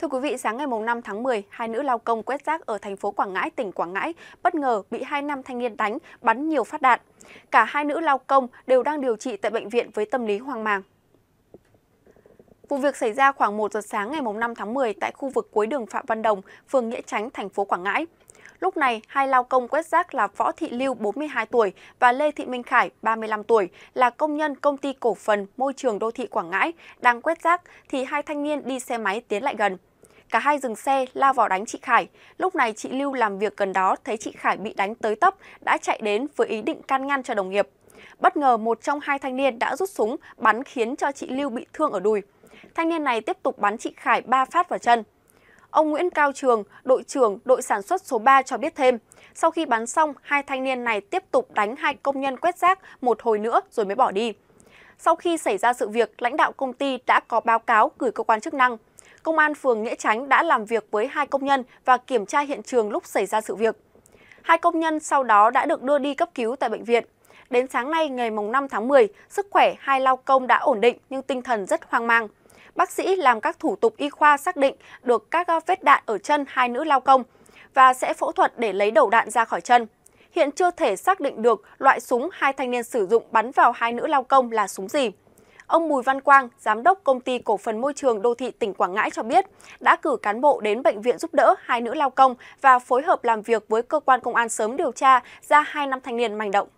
Thưa quý vị, sáng ngày 5 tháng 10, hai nữ lao công quét rác ở thành phố Quảng Ngãi, tỉnh Quảng Ngãi bất ngờ bị hai nam thanh niên đánh, bắn nhiều phát đạn. Cả hai nữ lao công đều đang điều trị tại bệnh viện với tâm lý hoang mang. Vụ việc xảy ra khoảng 1 giờ sáng ngày 5 tháng 10 tại khu vực cuối đường Phạm Văn Đồng, phường Nghĩa tránh thành phố Quảng Ngãi. Lúc này, hai lao công quét rác là Võ Thị Lưu 42 tuổi và Lê Thị Minh Khải 35 tuổi là công nhân công ty cổ phần môi trường đô thị Quảng Ngãi đang quét rác thì hai thanh niên đi xe máy tiến lại gần. Cả hai dừng xe lao vào đánh chị Khải. Lúc này chị Lưu làm việc gần đó thấy chị Khải bị đánh tới tấp đã chạy đến với ý định can ngăn cho đồng nghiệp. Bất ngờ một trong hai thanh niên đã rút súng bắn khiến cho chị Lưu bị thương ở đùi. Thanh niên này tiếp tục bắn chị Khải ba phát vào chân. Ông Nguyễn Cao Trường, đội trưởng đội sản xuất số 3 cho biết thêm, sau khi bắn xong, hai thanh niên này tiếp tục đánh hai công nhân quét rác một hồi nữa rồi mới bỏ đi. Sau khi xảy ra sự việc, lãnh đạo công ty đã có báo cáo gửi cơ quan chức năng. Công an phường Nghĩa Chánh đã làm việc với hai công nhân và kiểm tra hiện trường lúc xảy ra sự việc. Hai công nhân sau đó đã được đưa đi cấp cứu tại bệnh viện. Đến sáng nay ngày 5 tháng 10, sức khỏe hai lao công đã ổn định nhưng tinh thần rất hoang mang bác sĩ làm các thủ tục y khoa xác định được các ờ, vết đạn ở chân hai nữ lao công và sẽ phẫu thuật để lấy đầu đạn ra khỏi chân. Hiện chưa thể xác định được loại súng hai thanh niên sử dụng bắn vào hai nữ lao công là súng gì. Ông Bùi Văn Quang, giám đốc công ty cổ phần môi trường đô thị tỉnh Quảng Ngãi cho biết, đã cử cán bộ đến bệnh viện giúp đỡ hai nữ lao công và phối hợp làm việc với cơ quan công an sớm điều tra ra hai nam thanh niên manh động.